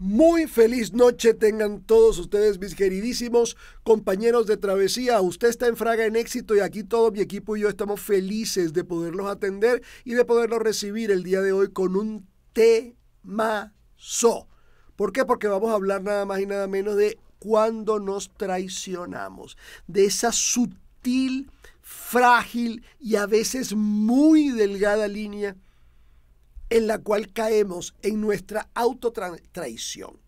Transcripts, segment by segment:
Muy feliz noche tengan todos ustedes, mis queridísimos compañeros de travesía. Usted está en Fraga en éxito y aquí todo mi equipo y yo estamos felices de poderlos atender y de poderlos recibir el día de hoy con un temazo. ¿Por qué? Porque vamos a hablar nada más y nada menos de cuando nos traicionamos, de esa sutil, frágil y a veces muy delgada línea en la cual caemos en nuestra autotraición,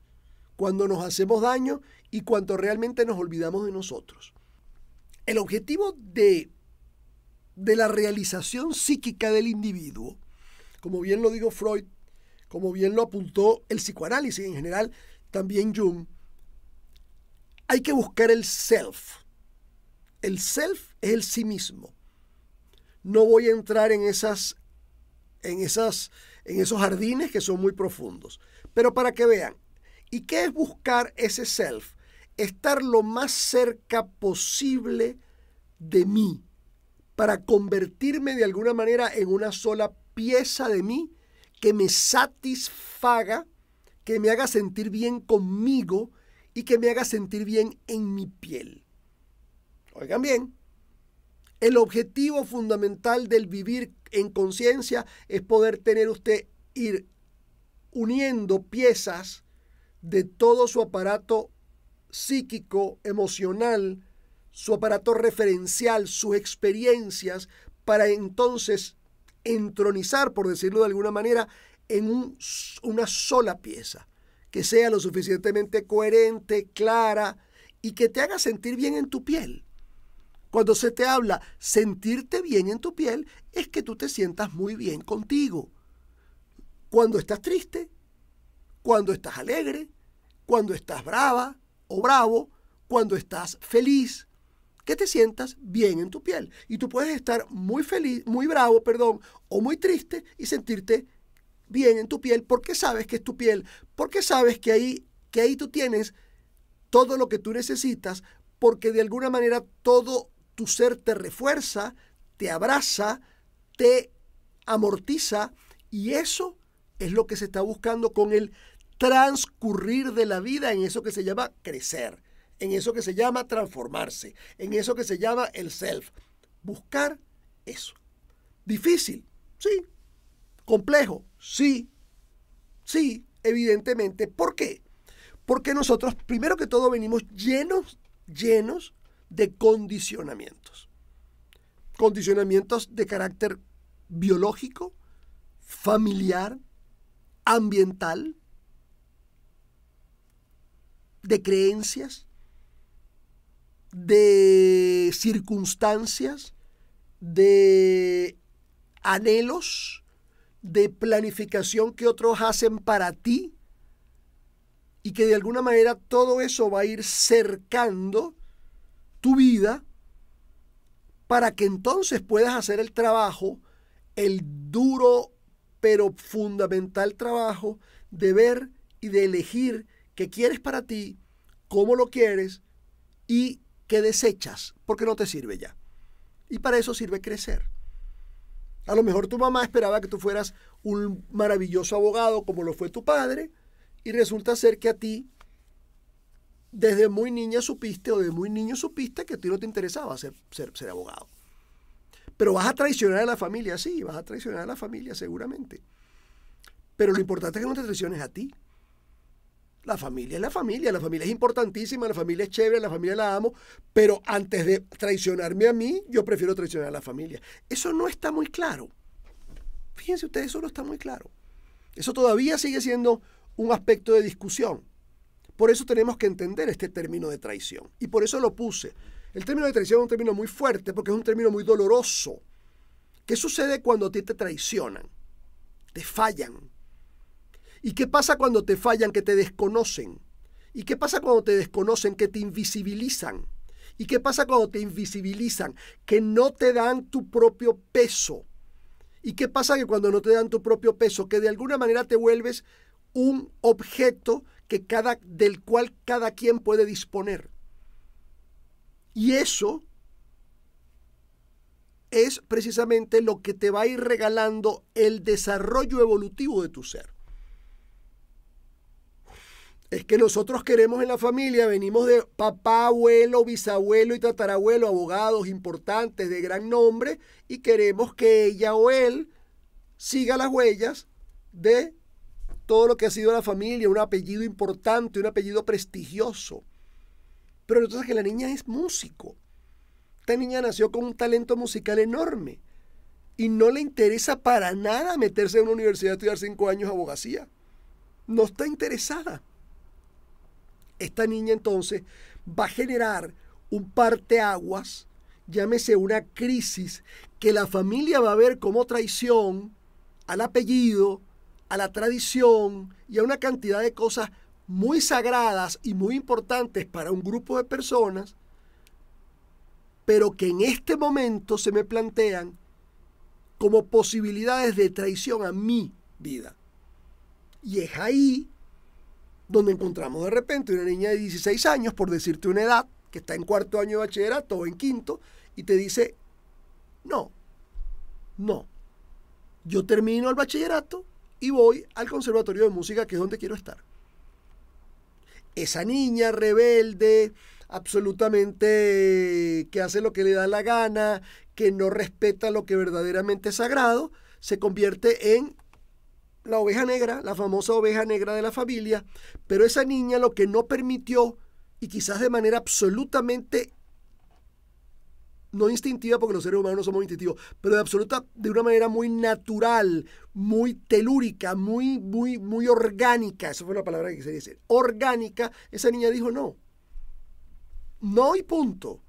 cuando nos hacemos daño y cuando realmente nos olvidamos de nosotros. El objetivo de, de la realización psíquica del individuo, como bien lo dijo Freud, como bien lo apuntó el psicoanálisis en general, también Jung, hay que buscar el self. El self es el sí mismo. No voy a entrar en esas, en esas en esos jardines que son muy profundos. Pero para que vean, ¿y qué es buscar ese self? Estar lo más cerca posible de mí para convertirme de alguna manera en una sola pieza de mí que me satisfaga, que me haga sentir bien conmigo y que me haga sentir bien en mi piel. Oigan bien, el objetivo fundamental del vivir en conciencia es poder tener usted ir uniendo piezas de todo su aparato psíquico, emocional, su aparato referencial, sus experiencias, para entonces entronizar, por decirlo de alguna manera, en una sola pieza, que sea lo suficientemente coherente, clara y que te haga sentir bien en tu piel. Cuando se te habla sentirte bien en tu piel, es que tú te sientas muy bien contigo. Cuando estás triste, cuando estás alegre, cuando estás brava o bravo, cuando estás feliz, que te sientas bien en tu piel. Y tú puedes estar muy feliz, muy bravo, perdón, o muy triste y sentirte bien en tu piel porque sabes que es tu piel, porque sabes que ahí, que ahí tú tienes todo lo que tú necesitas, porque de alguna manera todo tu ser te refuerza, te abraza, te amortiza y eso es lo que se está buscando con el transcurrir de la vida en eso que se llama crecer, en eso que se llama transformarse, en eso que se llama el self. Buscar eso. Difícil, sí. Complejo, sí. Sí, evidentemente. ¿Por qué? Porque nosotros, primero que todo, venimos llenos, llenos de condicionamientos. Condicionamientos de carácter biológico, familiar, ambiental, de creencias, de circunstancias, de anhelos, de planificación que otros hacen para ti y que de alguna manera todo eso va a ir cercando tu vida para que entonces puedas hacer el trabajo, el duro pero fundamental trabajo de ver y de elegir qué quieres para ti, cómo lo quieres y qué desechas, porque no te sirve ya. Y para eso sirve crecer. A lo mejor tu mamá esperaba que tú fueras un maravilloso abogado como lo fue tu padre, y resulta ser que a ti desde muy niña supiste o de muy niño supiste que a ti no te interesaba ser, ser, ser abogado. Pero vas a traicionar a la familia, sí, vas a traicionar a la familia seguramente. Pero lo importante es que no te traiciones a ti. La familia es la familia, la familia es importantísima, la familia es chévere, la familia la amo, pero antes de traicionarme a mí, yo prefiero traicionar a la familia. Eso no está muy claro. Fíjense ustedes, eso no está muy claro. Eso todavía sigue siendo un aspecto de discusión. Por eso tenemos que entender este término de traición. Y por eso lo puse. El término de traición es un término muy fuerte porque es un término muy doloroso. ¿Qué sucede cuando a ti te traicionan? Te fallan. ¿Y qué pasa cuando te fallan que te desconocen? ¿Y qué pasa cuando te desconocen que te invisibilizan? ¿Y qué pasa cuando te invisibilizan? Que no te dan tu propio peso. ¿Y qué pasa que cuando no te dan tu propio peso? Que de alguna manera te vuelves un objeto cada, del cual cada quien puede disponer. Y eso es precisamente lo que te va a ir regalando el desarrollo evolutivo de tu ser. Es que nosotros queremos en la familia, venimos de papá, abuelo, bisabuelo y tatarabuelo, abogados importantes de gran nombre, y queremos que ella o él siga las huellas de todo lo que ha sido la familia, un apellido importante, un apellido prestigioso. Pero entonces que la niña es músico. Esta niña nació con un talento musical enorme y no le interesa para nada meterse en una universidad a estudiar cinco años abogacía. No está interesada. Esta niña entonces va a generar un parteaguas, llámese una crisis, que la familia va a ver como traición al apellido, a la tradición y a una cantidad de cosas muy sagradas y muy importantes para un grupo de personas, pero que en este momento se me plantean como posibilidades de traición a mi vida. Y es ahí donde encontramos de repente una niña de 16 años, por decirte una edad, que está en cuarto año de bachillerato o en quinto, y te dice, no, no, yo termino el bachillerato y voy al conservatorio de música, que es donde quiero estar. Esa niña rebelde, absolutamente que hace lo que le da la gana, que no respeta lo que verdaderamente es sagrado, se convierte en la oveja negra, la famosa oveja negra de la familia, pero esa niña lo que no permitió, y quizás de manera absolutamente no instintiva, porque los seres humanos no somos instintivos, pero de absoluta, de una manera muy natural, muy telúrica, muy, muy, muy orgánica. Esa fue la palabra que se decir. Orgánica, esa niña dijo no. No y punto.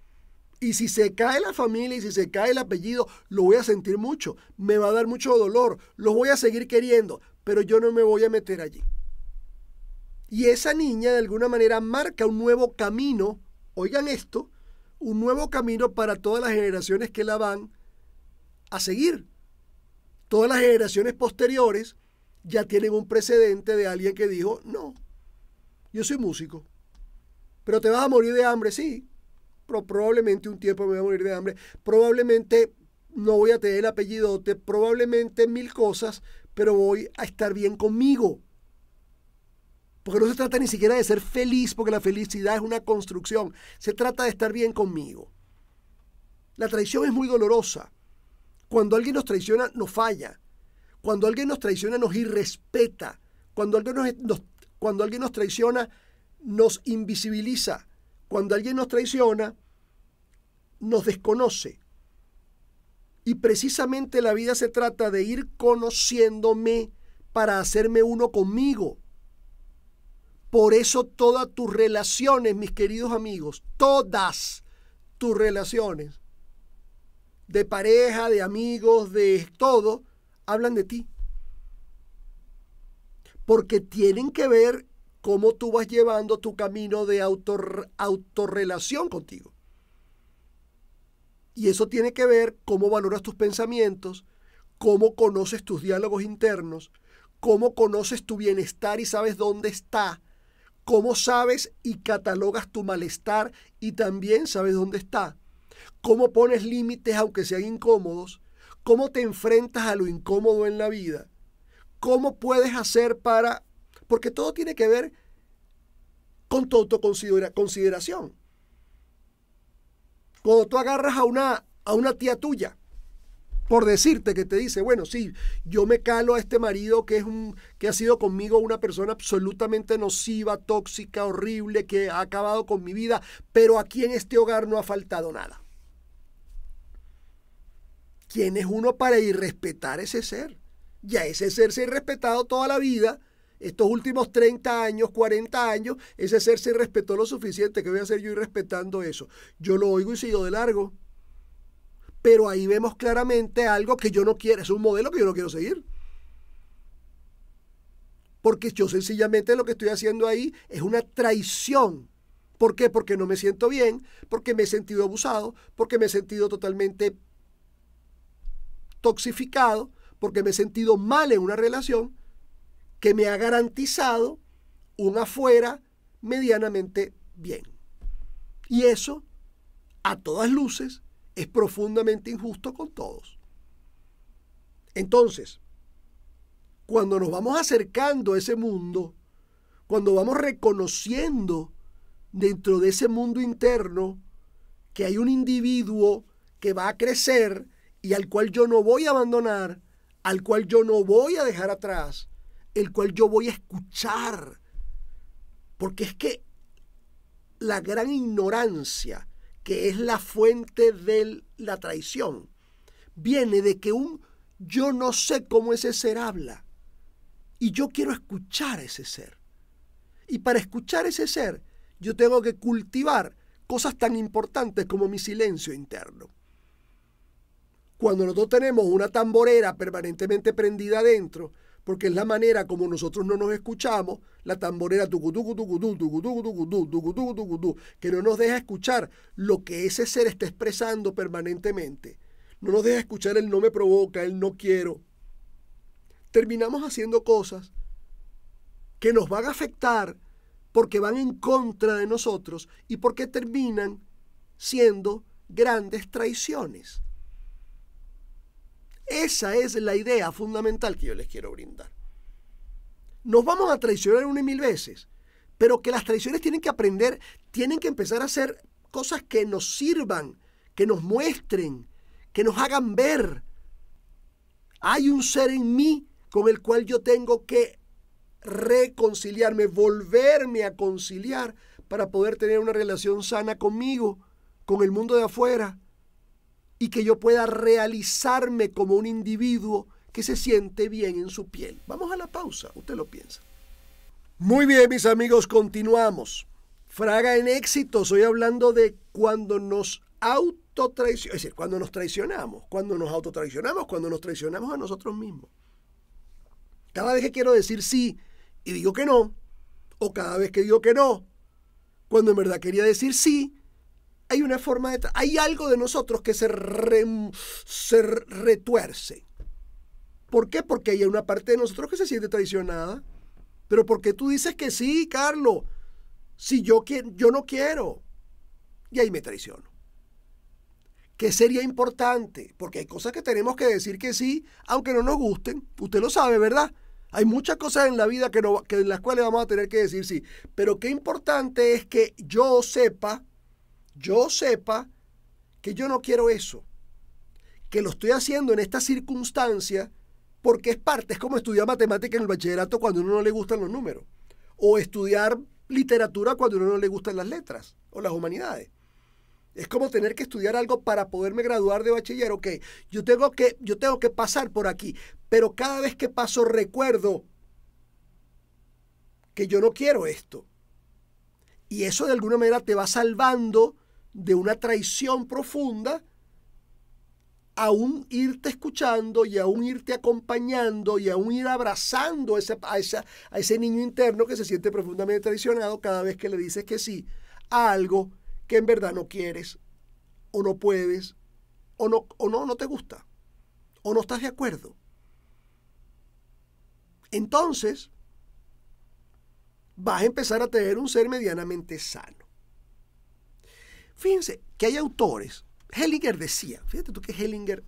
Y si se cae la familia y si se cae el apellido, lo voy a sentir mucho, me va a dar mucho dolor, lo voy a seguir queriendo, pero yo no me voy a meter allí. Y esa niña de alguna manera marca un nuevo camino, oigan esto, un nuevo camino para todas las generaciones que la van a seguir. Todas las generaciones posteriores ya tienen un precedente de alguien que dijo, no, yo soy músico, pero te vas a morir de hambre, sí, pero probablemente un tiempo me voy a morir de hambre, probablemente no voy a tener el apellidote, probablemente mil cosas, pero voy a estar bien conmigo. Porque no se trata ni siquiera de ser feliz, porque la felicidad es una construcción. Se trata de estar bien conmigo. La traición es muy dolorosa. Cuando alguien nos traiciona, nos falla. Cuando alguien nos traiciona, nos irrespeta. Cuando alguien nos, cuando alguien nos traiciona, nos invisibiliza. Cuando alguien nos traiciona, nos desconoce. Y precisamente la vida se trata de ir conociéndome para hacerme uno conmigo. Por eso todas tus relaciones, mis queridos amigos, todas tus relaciones de pareja, de amigos, de todo, hablan de ti. Porque tienen que ver cómo tú vas llevando tu camino de autorrelación contigo. Y eso tiene que ver cómo valoras tus pensamientos, cómo conoces tus diálogos internos, cómo conoces tu bienestar y sabes dónde está cómo sabes y catalogas tu malestar y también sabes dónde está, cómo pones límites aunque sean incómodos, cómo te enfrentas a lo incómodo en la vida, cómo puedes hacer para, porque todo tiene que ver con tu autoconsideración. Cuando tú agarras a una, a una tía tuya, por decirte que te dice, bueno, sí, yo me calo a este marido que es un que ha sido conmigo una persona absolutamente nociva, tóxica, horrible, que ha acabado con mi vida, pero aquí en este hogar no ha faltado nada. ¿Quién es uno para ir irrespetar ese ser? Ya ese ser se ha irrespetado toda la vida. Estos últimos 30 años, 40 años, ese ser se respetó lo suficiente. que voy a hacer yo respetando eso? Yo lo oigo y sigo de largo pero ahí vemos claramente algo que yo no quiero, es un modelo que yo no quiero seguir. Porque yo sencillamente lo que estoy haciendo ahí es una traición. ¿Por qué? Porque no me siento bien, porque me he sentido abusado, porque me he sentido totalmente toxificado, porque me he sentido mal en una relación que me ha garantizado un afuera medianamente bien. Y eso, a todas luces, es profundamente injusto con todos. Entonces, cuando nos vamos acercando a ese mundo, cuando vamos reconociendo dentro de ese mundo interno que hay un individuo que va a crecer y al cual yo no voy a abandonar, al cual yo no voy a dejar atrás, el cual yo voy a escuchar. Porque es que la gran ignorancia que es la fuente de la traición, viene de que un yo no sé cómo ese ser habla y yo quiero escuchar a ese ser. Y para escuchar ese ser, yo tengo que cultivar cosas tan importantes como mi silencio interno. Cuando nosotros tenemos una tamborera permanentemente prendida adentro, porque es la manera como nosotros no nos escuchamos, la tamborera que no nos deja escuchar lo que ese ser está expresando permanentemente. No nos deja escuchar el no me provoca, el no quiero. Terminamos haciendo cosas que nos van a afectar porque van en contra de nosotros y porque terminan siendo grandes traiciones. Esa es la idea fundamental que yo les quiero brindar. Nos vamos a traicionar una y mil veces, pero que las traiciones tienen que aprender, tienen que empezar a hacer cosas que nos sirvan, que nos muestren, que nos hagan ver. Hay un ser en mí con el cual yo tengo que reconciliarme, volverme a conciliar para poder tener una relación sana conmigo, con el mundo de afuera, y que yo pueda realizarme como un individuo que se siente bien en su piel. Vamos a la pausa, usted lo piensa. Muy bien, mis amigos, continuamos. Fraga en éxito, estoy hablando de cuando nos autotraicionamos, es decir, cuando nos traicionamos, cuando nos autotraicionamos, cuando nos traicionamos a nosotros mismos. Cada vez que quiero decir sí y digo que no, o cada vez que digo que no, cuando en verdad quería decir sí hay una forma de... Hay algo de nosotros que se, retuerce. ¿Por qué? Porque hay una parte de nosotros que se siente traicionada. Pero porque tú dices que sí, Carlos, si yo, yo no quiero. Y ahí me traiciono. Que sería importante, porque hay cosas que tenemos que decir que sí, aunque no nos gusten. Usted lo sabe, ¿verdad? Hay muchas cosas en la vida que, en las cuales vamos a tener que decir sí. Pero qué importante es que yo sepa yo sepa que yo no quiero eso, que lo estoy haciendo en esta circunstancia porque es parte, es como estudiar matemática en el bachillerato cuando a uno no le gustan los números, o estudiar literatura cuando a uno no le gustan las letras o las humanidades. Es como tener que estudiar algo para poderme graduar de bachiller. Ok, yo tengo que, yo tengo que pasar por aquí, pero cada vez que paso recuerdo que yo no quiero esto. Y eso de alguna manera te va salvando de una traición profunda, aún irte escuchando y aún irte acompañando y aún ir abrazando a, a ese niño interno que se siente profundamente traicionado cada vez que le dices que sí a algo que en verdad no quieres o no puedes o no, o no, no te gusta o no estás de acuerdo. Entonces, vas a empezar a tener un ser medianamente sano. Fíjense que hay autores. Hellinger decía, fíjate tú que Hellinger,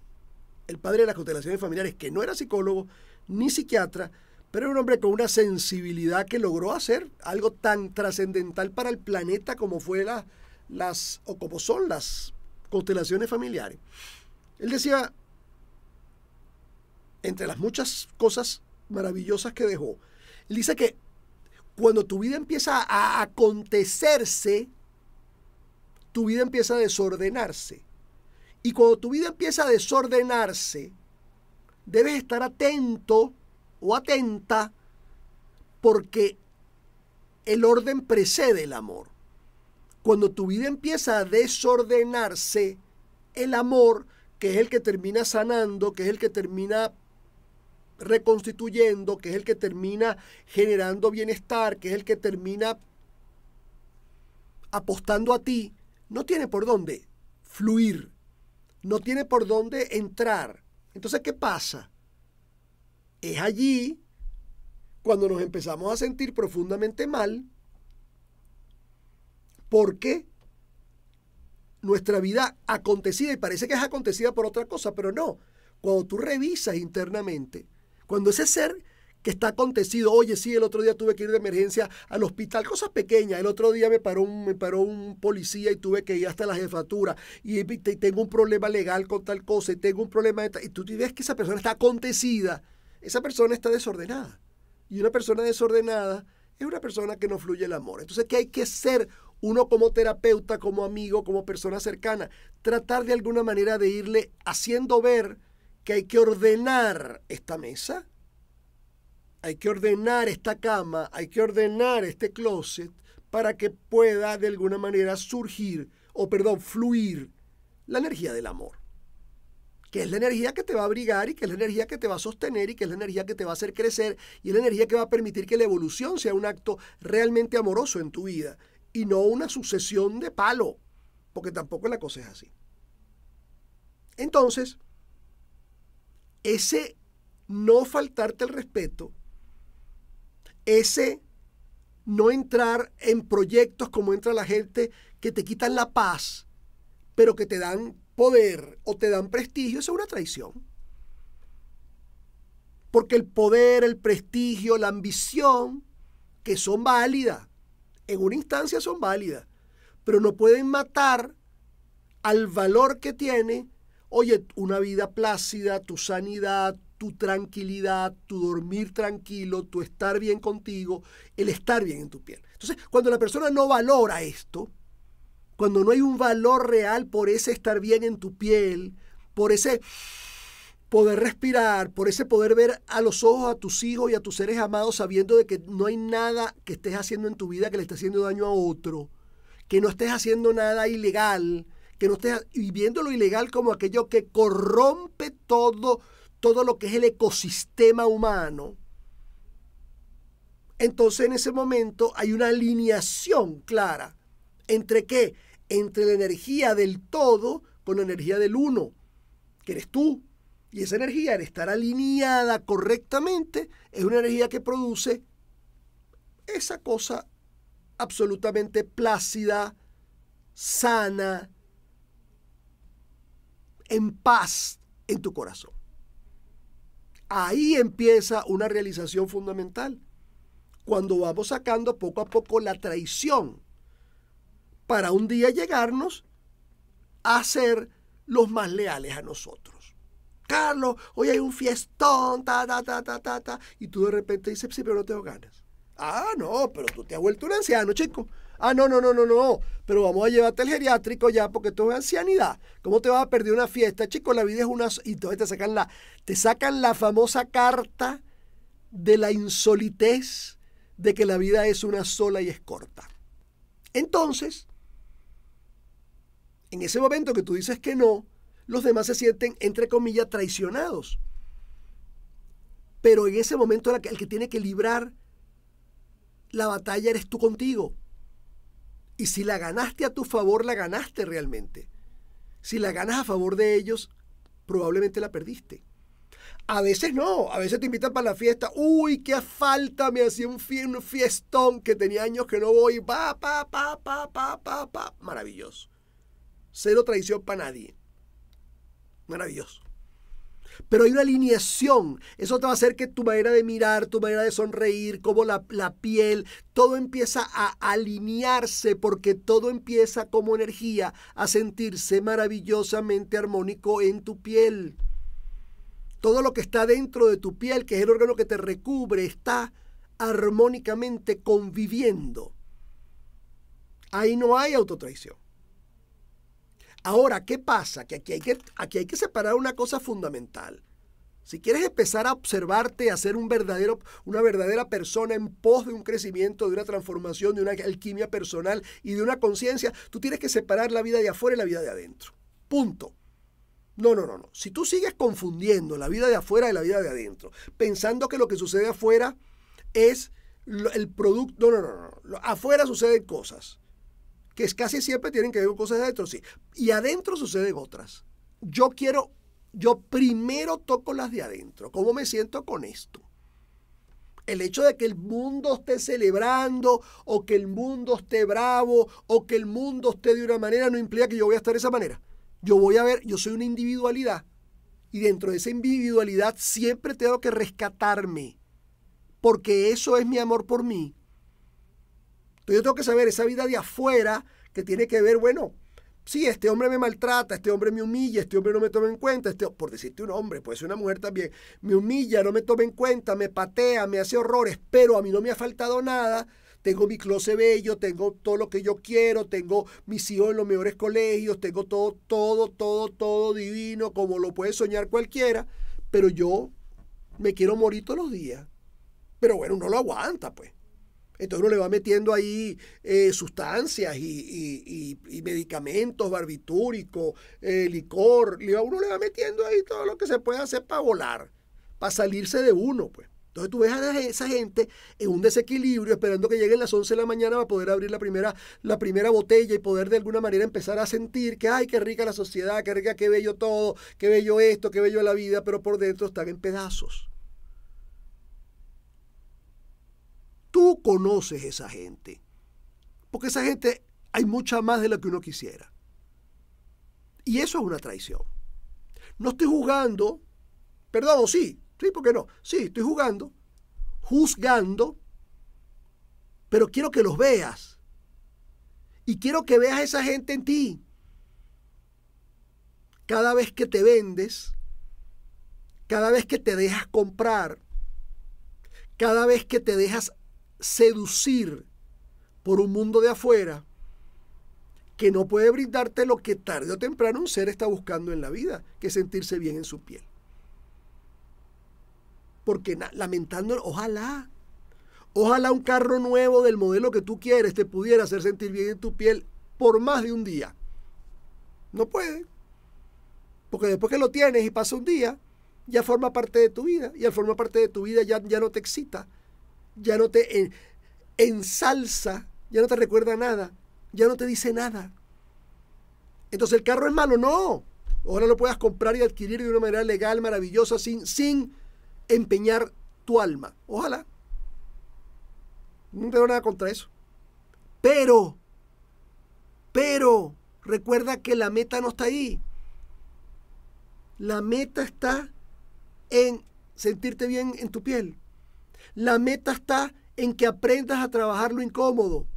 el padre de las constelaciones familiares, que no era psicólogo ni psiquiatra, pero era un hombre con una sensibilidad que logró hacer algo tan trascendental para el planeta como fue las o como son las constelaciones familiares. Él decía, entre las muchas cosas maravillosas que dejó, él dice que cuando tu vida empieza a acontecerse, tu vida empieza a desordenarse. Y cuando tu vida empieza a desordenarse, debes estar atento o atenta porque el orden precede el amor. Cuando tu vida empieza a desordenarse, el amor, que es el que termina sanando, que es el que termina reconstituyendo, que es el que termina generando bienestar, que es el que termina apostando a ti, no tiene por dónde fluir, no tiene por dónde entrar. Entonces, ¿qué pasa? Es allí cuando nos empezamos a sentir profundamente mal porque nuestra vida acontecida, y parece que es acontecida por otra cosa, pero no, cuando tú revisas internamente, cuando ese ser que está acontecido. Oye, sí, el otro día tuve que ir de emergencia al hospital, cosas pequeñas. El otro día me paró un, me paró un policía y tuve que ir hasta la jefatura y, tengo un problema legal con tal cosa y tengo un problema Y tú ves que esa persona está acontecida, esa persona está desordenada. Y una persona desordenada es una persona que no fluye el amor. Entonces, ¿qué hay que ser uno como terapeuta, como amigo, como persona cercana? Tratar de alguna manera de irle haciendo ver que hay que ordenar esta mesa, hay que ordenar esta cama, hay que ordenar este closet para que pueda de alguna manera surgir, o perdón, fluir la energía del amor, que es la energía que te va a abrigar y que es la energía que te va a sostener y que es la energía que te va a hacer crecer y es la energía que va a permitir que la evolución sea un acto realmente amoroso en tu vida y no una sucesión de palo, porque tampoco la cosa es así. Entonces, ese no faltarte el respeto ese no entrar en proyectos como entra la gente que te quitan la paz, pero que te dan poder o te dan prestigio, es una traición. Porque el poder, el prestigio, la ambición, que son válidas, en una instancia son válidas, pero no pueden matar al valor que tiene, oye, una vida plácida, tu sanidad, tu tranquilidad, tu dormir tranquilo, tu estar bien contigo, el estar bien en tu piel. Entonces, cuando la persona no valora esto, cuando no hay un valor real por ese estar bien en tu piel, por ese poder respirar, por ese poder ver a los ojos a tus hijos y a tus seres amados sabiendo de que no hay nada que estés haciendo en tu vida que le esté haciendo daño a otro, que no estés haciendo nada ilegal, que no estés viviendo lo ilegal como aquello que corrompe todo todo lo que es el ecosistema humano, entonces en ese momento hay una alineación clara. ¿Entre qué? Entre la energía del todo con la energía del uno, que eres tú. Y esa energía, al estar alineada correctamente, es una energía que produce esa cosa absolutamente plácida, sana, en paz en tu corazón. Ahí empieza una realización fundamental. Cuando vamos sacando poco a poco la traición para un día llegarnos a ser los más leales a nosotros. Carlos, hoy hay un fiestón, ta, ta, ta, ta, ta, ta. Y tú de repente dices, sí, pero no tengo ganas. Ah, no, pero tú te has vuelto un anciano, chico. Ah, no, no, no, no, no. Pero vamos a llevarte al geriátrico ya porque tú es ancianidad. ¿Cómo te vas a perder una fiesta? Chicos, la vida es una... Y entonces te sacan la, te sacan la famosa carta de la insolitez de que la vida es una sola y es corta. Entonces, en ese momento que tú dices que no, los demás se sienten, entre comillas, traicionados. Pero en ese momento el que tiene que librar la batalla eres tú contigo. Y si la ganaste a tu favor, la ganaste realmente. Si la ganas a favor de ellos, probablemente la perdiste. A veces no, a veces te invitan para la fiesta. Uy, qué falta, me hacía un, fiestón que tenía años que no voy. Pa, pa, pa, pa, pa, pa, pa. Maravilloso. Cero traición para nadie. Maravilloso pero hay una alineación. Eso te va a hacer que tu manera de mirar, tu manera de sonreír, como la, piel, todo empieza a alinearse porque todo empieza como energía a sentirse maravillosamente armónico en tu piel. Todo lo que está dentro de tu piel, que es el órgano que te recubre, está armónicamente conviviendo. Ahí no hay autotraición. Ahora, ¿qué pasa? Que aquí hay que, aquí hay que separar una cosa fundamental. Si quieres empezar a observarte, a ser un verdadero, una verdadera persona en pos de un crecimiento, de una transformación, de una alquimia personal y de una conciencia, tú tienes que separar la vida de afuera y la vida de adentro. Punto. No, no, no, no. Si tú sigues confundiendo la vida de afuera y la vida de adentro, pensando que lo que sucede afuera es el producto. No, no, no, no. Afuera suceden cosas que casi siempre tienen que ver con cosas de adentro, sí. Y adentro suceden otras. Yo quiero, yo primero toco las de adentro. ¿Cómo me siento con esto? El hecho de que el mundo esté celebrando o que el mundo esté bravo o que el mundo esté de una manera no implica que yo voy a estar de esa manera. Yo voy a ver, yo soy una individualidad y dentro de esa individualidad siempre tengo que rescatarme porque eso es mi amor por mí entonces yo tengo que saber esa vida de afuera que tiene que ver, bueno, sí, este hombre me maltrata, este hombre me humilla, este hombre no me toma en cuenta, este, por decirte un hombre, puede ser una mujer también, me humilla, no me toma en cuenta, me patea, me hace horrores, pero a mí no me ha faltado nada. Tengo mi closet bello, tengo todo lo que yo quiero, tengo mis hijos en los mejores colegios, tengo todo, todo, todo, todo divino, como lo puede soñar cualquiera, pero yo me quiero morir todos los días. Pero bueno, no lo aguanta, pues. Entonces uno le va metiendo ahí eh, sustancias y, medicamentos, barbitúrico, eh, licor. Uno le va metiendo ahí todo lo que se puede hacer para volar, para salirse de uno, pues. Entonces tú ves a esa gente en un desequilibrio, esperando que lleguen las 11 de la mañana para poder abrir la primera, la primera botella y poder de alguna manera empezar a sentir que, ay, qué rica la sociedad, qué rica, qué bello todo, qué bello esto, qué bello la vida, pero por dentro están en pedazos. tú conoces esa gente. Porque esa gente hay mucha más de lo que uno quisiera. Y eso es una traición. No estoy jugando, perdón, sí, sí, ¿por qué no? Sí, estoy jugando, juzgando, pero quiero que los veas. Y quiero que veas a esa gente en ti. Cada vez que te vendes, cada vez que te dejas comprar, cada vez que te dejas seducir por un mundo de afuera que no puede brindarte lo que tarde o temprano un ser está buscando en la vida, que es sentirse bien en su piel. Porque lamentando, ojalá, ojalá un carro nuevo del modelo que tú quieres te pudiera hacer sentir bien en tu piel por más de un día. No puede. Porque después que lo tienes y pasa un día, ya forma parte de tu vida. Y al forma parte de tu vida ya, ya no te excita ya no te ensalza, ya no te recuerda nada, ya no te dice nada. Entonces el carro es malo, no. Ahora lo puedas comprar y adquirir de una manera legal, maravillosa, sin, sin empeñar tu alma. Ojalá. No tengo nada contra eso. Pero, pero, recuerda que la meta no está ahí. La meta está en sentirte bien en tu piel, la meta está en que aprendas a trabajar lo incómodo.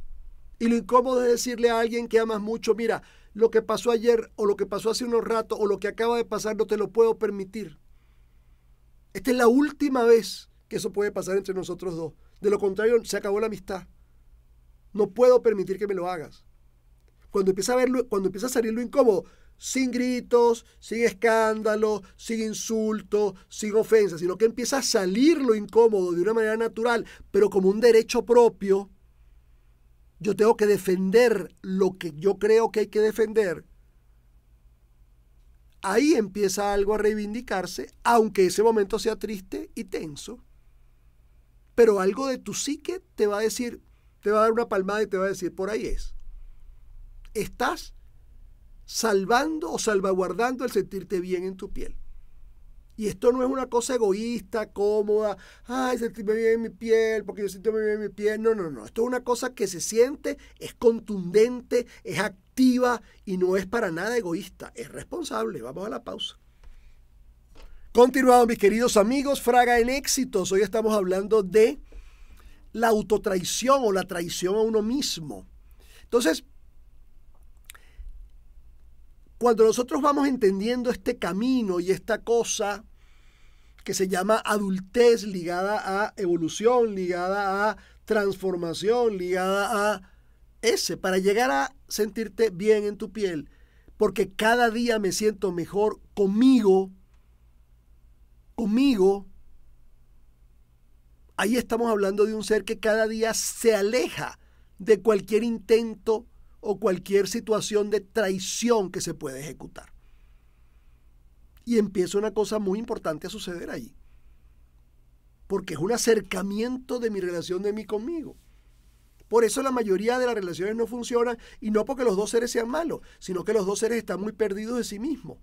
Y lo incómodo es decirle a alguien que amas mucho, mira, lo que pasó ayer o lo que pasó hace unos ratos o lo que acaba de pasar no te lo puedo permitir. Esta es la última vez que eso puede pasar entre nosotros dos. De lo contrario, se acabó la amistad. No puedo permitir que me lo hagas. Cuando empieza a verlo, cuando empieza a salir lo incómodo, sin gritos, sin escándalo, sin insultos, sin ofensa, sino que empieza a salir lo incómodo de una manera natural, pero como un derecho propio, yo tengo que defender lo que yo creo que hay que defender. Ahí empieza algo a reivindicarse, aunque ese momento sea triste y tenso. Pero algo de tu psique te va a decir, te va a dar una palmada y te va a decir, por ahí es. Estás salvando o salvaguardando el sentirte bien en tu piel. Y esto no es una cosa egoísta, cómoda, ay, sentirme bien en mi piel, porque yo siento bien en mi piel. No, no, no. Esto es una cosa que se siente, es contundente, es activa y no es para nada egoísta. Es responsable. Vamos a la pausa. Continuamos, mis queridos amigos. Fraga en éxitos. Hoy estamos hablando de la autotraición o la traición a uno mismo. Entonces, cuando nosotros vamos entendiendo este camino y esta cosa que se llama adultez ligada a evolución, ligada a transformación, ligada a ese, para llegar a sentirte bien en tu piel, porque cada día me siento mejor conmigo, conmigo. Ahí estamos hablando de un ser que cada día se aleja de cualquier intento o cualquier situación de traición que se pueda ejecutar. Y empieza una cosa muy importante a suceder allí. Porque es un acercamiento de mi relación de mí conmigo. Por eso la mayoría de las relaciones no funcionan y no porque los dos seres sean malos, sino que los dos seres están muy perdidos de sí mismos.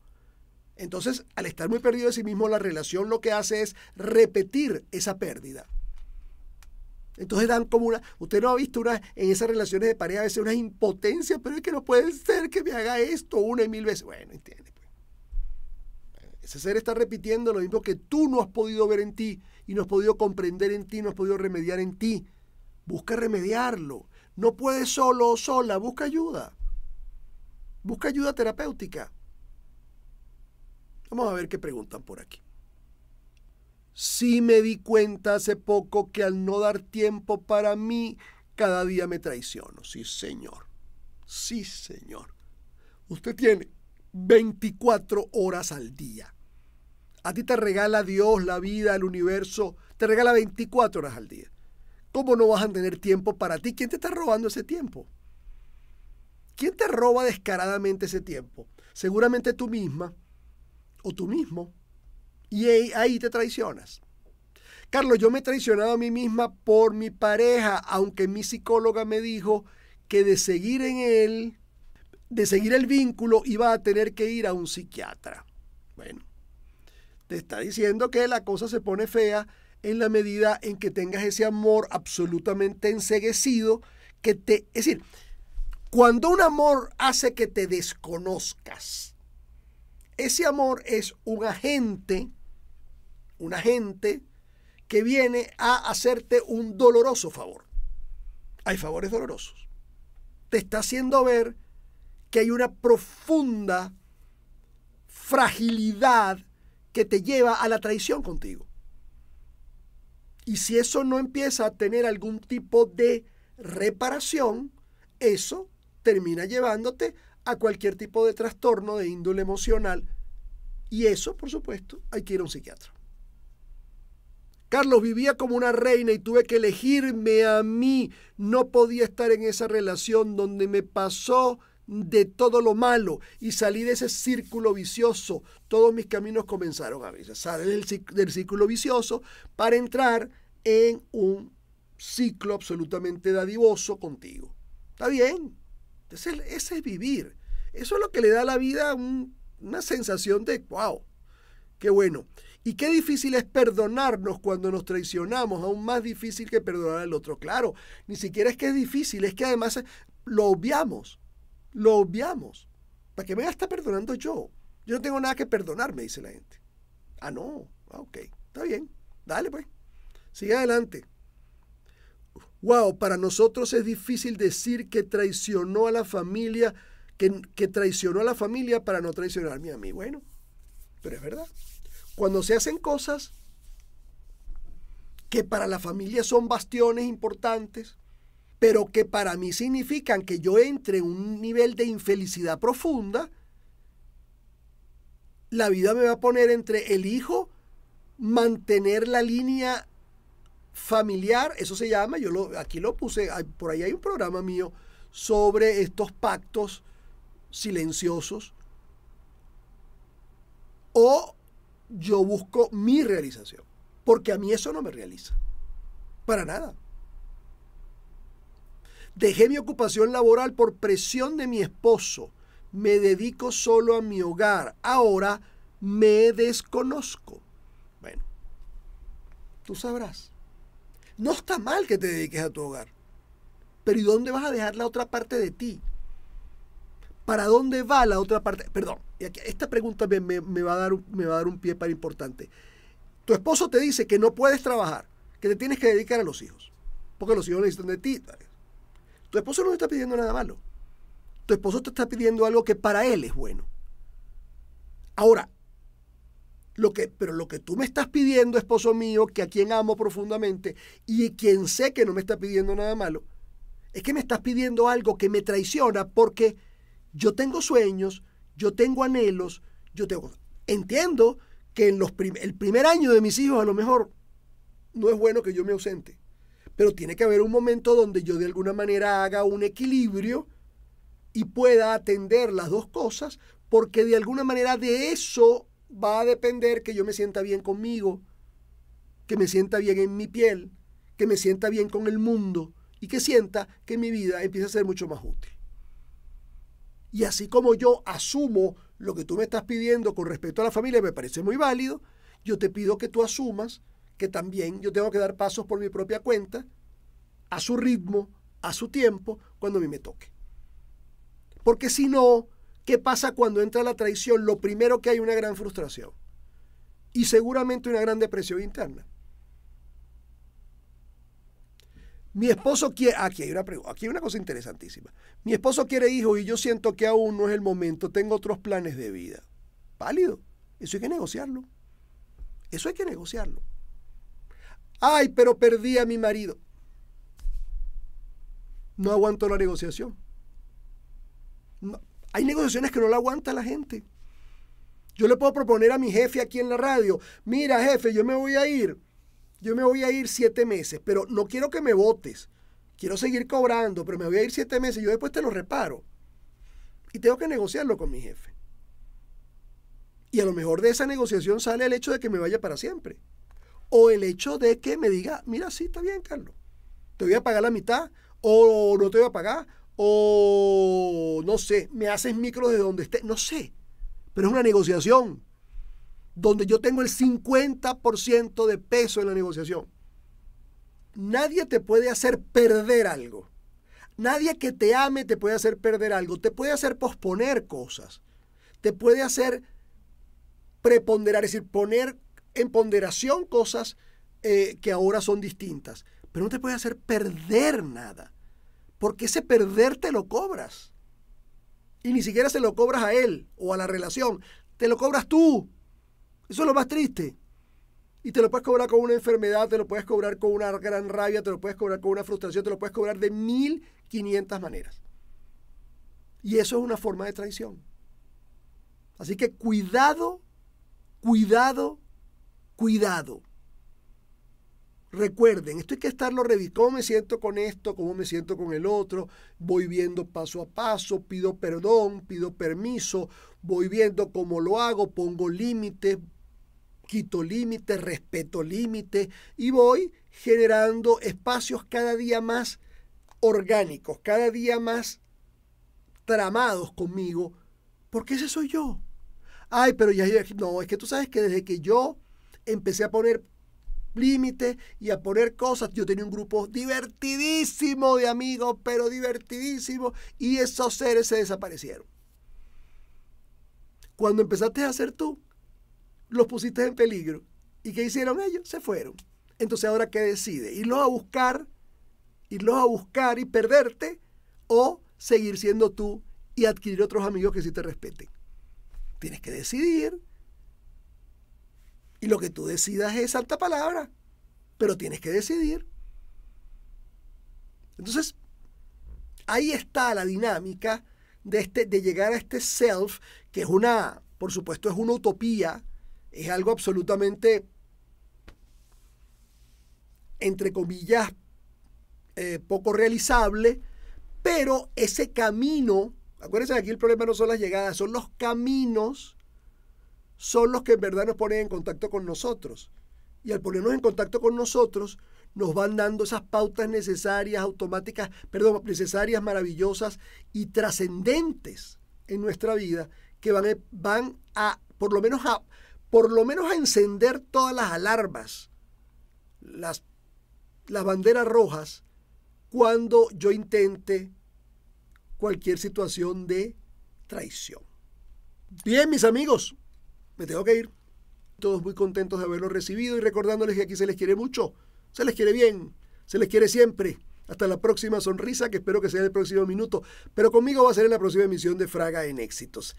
Entonces, al estar muy perdido de sí mismo, la relación lo que hace es repetir esa pérdida. Entonces dan como una, usted no ha visto una, en esas relaciones de pareja a veces una impotencia, pero es que no puede ser que me haga esto una y mil veces. Bueno, entiende. Pues. Ese ser está repitiendo lo mismo que tú no has podido ver en ti y no has podido comprender en ti, no has podido remediar en ti. Busca remediarlo. No puedes solo o sola, busca ayuda. Busca ayuda terapéutica. Vamos a ver qué preguntan por aquí. Sí me di cuenta hace poco que al no dar tiempo para mí, cada día me traiciono. Sí, señor. Sí, señor. Usted tiene 24 horas al día. A ti te regala Dios, la vida, el universo, te regala 24 horas al día. ¿Cómo no vas a tener tiempo para ti? ¿Quién te está robando ese tiempo? ¿Quién te roba descaradamente ese tiempo? Seguramente tú misma o tú mismo. Y ahí te traicionas. Carlos, yo me he traicionado a mí misma por mi pareja, aunque mi psicóloga me dijo que de seguir en él, de seguir el vínculo, iba a tener que ir a un psiquiatra. Bueno, te está diciendo que la cosa se pone fea en la medida en que tengas ese amor absolutamente enseguecido que te... Es decir, cuando un amor hace que te desconozcas, ese amor es un agente una gente que viene a hacerte un doloroso favor. Hay favores dolorosos. Te está haciendo ver que hay una profunda fragilidad que te lleva a la traición contigo. Y si eso no empieza a tener algún tipo de reparación, eso termina llevándote a cualquier tipo de trastorno de índole emocional. Y eso, por supuesto, hay que ir a un psiquiatra. Carlos vivía como una reina y tuve que elegirme a mí. No podía estar en esa relación donde me pasó de todo lo malo y salí de ese círculo vicioso. Todos mis caminos comenzaron a Salir del círculo vicioso para entrar en un ciclo absolutamente dadivoso contigo. ¿Está bien? ese es vivir. Eso es lo que le da a la vida una sensación de, wow, qué bueno. Y qué difícil es perdonarnos cuando nos traicionamos, aún más difícil que perdonar al otro. Claro, ni siquiera es que es difícil, es que además lo obviamos, lo obviamos. ¿Para qué me estar perdonando yo? Yo no tengo nada que perdonarme, dice la gente. Ah, no, ah, ok, está bien, dale pues, sigue adelante. Wow, para nosotros es difícil decir que traicionó a la familia, que, que traicionó a la familia para no traicionarme a mí. Bueno, pero es verdad cuando se hacen cosas que para la familia son bastiones importantes, pero que para mí significan que yo entre en un nivel de infelicidad profunda, la vida me va a poner entre el hijo, mantener la línea familiar, eso se llama, yo lo, aquí lo puse, por ahí hay un programa mío sobre estos pactos silenciosos, o yo busco mi realización. Porque a mí eso no me realiza. Para nada. Dejé mi ocupación laboral por presión de mi esposo. Me dedico solo a mi hogar. Ahora me desconozco. Bueno, tú sabrás. No está mal que te dediques a tu hogar. Pero ¿y dónde vas a dejar la otra parte de ti? ¿Para dónde va la otra parte? Perdón, esta pregunta me, va a dar, me va a dar un pie para importante. Tu esposo te dice que no puedes trabajar, que te tienes que dedicar a los hijos, porque los hijos necesitan de ti. Tu esposo no te está pidiendo nada malo. Tu esposo te está pidiendo algo que para él es bueno. Ahora, lo que, pero lo que tú me estás pidiendo, esposo mío, que a quien amo profundamente y quien sé que no me está pidiendo nada malo, es que me estás pidiendo algo que me traiciona porque yo tengo sueños, yo tengo anhelos, yo tengo... Entiendo que en los el primer año de mis hijos a lo mejor no es bueno que yo me ausente, pero tiene que haber un momento donde yo de alguna manera haga un equilibrio y pueda atender las dos cosas, porque de alguna manera de eso va a depender que yo me sienta bien conmigo, que me sienta bien en mi piel, que me sienta bien con el mundo y que sienta que mi vida empieza a ser mucho más útil. Y así como yo asumo lo que tú me estás pidiendo con respecto a la familia, me parece muy válido, yo te pido que tú asumas que también yo tengo que dar pasos por mi propia cuenta, a su ritmo, a su tiempo, cuando a mí me toque. Porque si no, ¿qué pasa cuando entra la traición? Lo primero que hay una gran frustración y seguramente una gran depresión interna. Mi esposo quiere, ah, aquí hay, una, pregunta, aquí hay una cosa interesantísima. Mi esposo quiere hijos y yo siento que aún no es el momento, tengo otros planes de vida. Válido. Eso hay que negociarlo. Eso hay que negociarlo. Ay, pero perdí a mi marido. No aguanto la negociación. Hay negociaciones que no la aguanta la gente. Yo le puedo proponer a mi jefe aquí en la radio, mira jefe, yo me voy a ir yo me voy a ir siete meses, pero no quiero que me votes. Quiero seguir cobrando, pero me voy a ir siete meses. Yo después te lo reparo. Y tengo que negociarlo con mi jefe. Y a lo mejor de esa negociación sale el hecho de que me vaya para siempre. O el hecho de que me diga, mira, sí, está bien, Carlos. Te voy a pagar la mitad, o no te voy a pagar, o no sé, me haces micro de donde esté, no sé. Pero es una negociación donde yo tengo el 50% de peso en la negociación. Nadie te puede hacer perder algo. Nadie que te ame te puede hacer perder algo. Te puede hacer posponer cosas. Te puede hacer preponderar, es decir, poner en ponderación cosas eh, que ahora son distintas. Pero no te puede hacer perder nada. Porque ese perder te lo cobras. Y ni siquiera se lo cobras a él o a la relación. Te lo cobras tú. Eso es lo más triste. Y te lo puedes cobrar con una enfermedad, te lo puedes cobrar con una gran rabia, te lo puedes cobrar con una frustración, te lo puedes cobrar de 1500 maneras. Y eso es una forma de traición. Así que cuidado, cuidado, cuidado. Recuerden, esto hay que estarlo revisando. ¿Cómo me siento con esto? ¿Cómo me siento con el otro? Voy viendo paso a paso, pido perdón, pido permiso, voy viendo cómo lo hago, pongo límites, quito límites, respeto límites y voy generando espacios cada día más orgánicos, cada día más tramados conmigo, porque ese soy yo. Ay, pero ya, no, es que tú sabes que desde que yo empecé a poner límites y a poner cosas. Yo tenía un grupo divertidísimo de amigos, pero divertidísimo, y esos seres se desaparecieron. Cuando empezaste a ser tú, los pusiste en peligro. ¿Y qué hicieron ellos? Se fueron. Entonces ahora, ¿qué decide? ¿Irlos a buscar? ¿Irlos a buscar y perderte? ¿O seguir siendo tú y adquirir otros amigos que sí te respeten? Tienes que decidir. Y lo que tú decidas es santa palabra. Pero tienes que decidir. Entonces, ahí está la dinámica de, este, de llegar a este self, que es una, por supuesto, es una utopía es algo absolutamente, entre comillas, eh, poco realizable, pero ese camino, acuérdense aquí el problema no son las llegadas, son los caminos, son los que en verdad nos ponen en contacto con nosotros. Y al ponernos en contacto con nosotros, nos van dando esas pautas necesarias, automáticas, perdón, necesarias, maravillosas y trascendentes en nuestra vida que van, eh, van a, por lo menos a, por lo menos a encender todas las alarmas, las, las banderas rojas, cuando yo intente cualquier situación de traición. Bien, mis amigos, me tengo que ir. Todos muy contentos de haberlo recibido y recordándoles que aquí se les quiere mucho, se les quiere bien, se les quiere siempre. Hasta la próxima sonrisa, que espero que sea en el próximo minuto. Pero conmigo va a ser en la próxima emisión de Fraga en Éxitos.